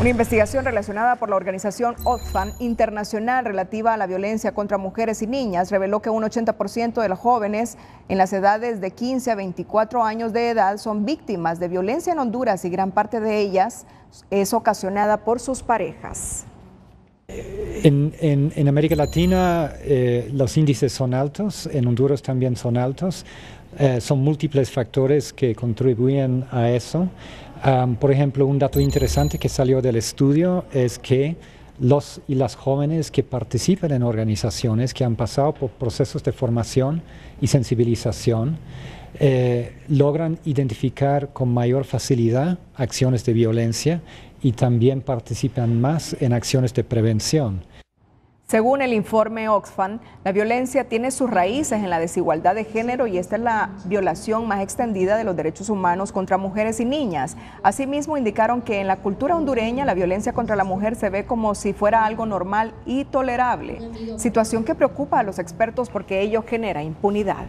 Una investigación relacionada por la organización Oxfam Internacional relativa a la violencia contra mujeres y niñas reveló que un 80% de los jóvenes en las edades de 15 a 24 años de edad son víctimas de violencia en Honduras y gran parte de ellas es ocasionada por sus parejas. En, América Latina eh, los índices son altos, en Honduras también son altos. Eh, son múltiples factores que contribuyen a eso. por ejemplo, un dato interesante que salió del estudio es que los y las jóvenes que participan en organizaciones que han pasado por procesos de formación y sensibilización eh, logran identificar con mayor facilidad acciones de violencia y también participan más en acciones de prevención. Según el informe Oxfam, la violencia tiene sus raíces en la desigualdad de género y esta es la violación más extendida de los derechos humanos contra mujeres y niñas. Asimismo, indicaron que en la cultura hondureña la violencia contra la mujer se ve como si fuera algo normal y tolerable, situación que preocupa a los expertos porque ello genera impunidad.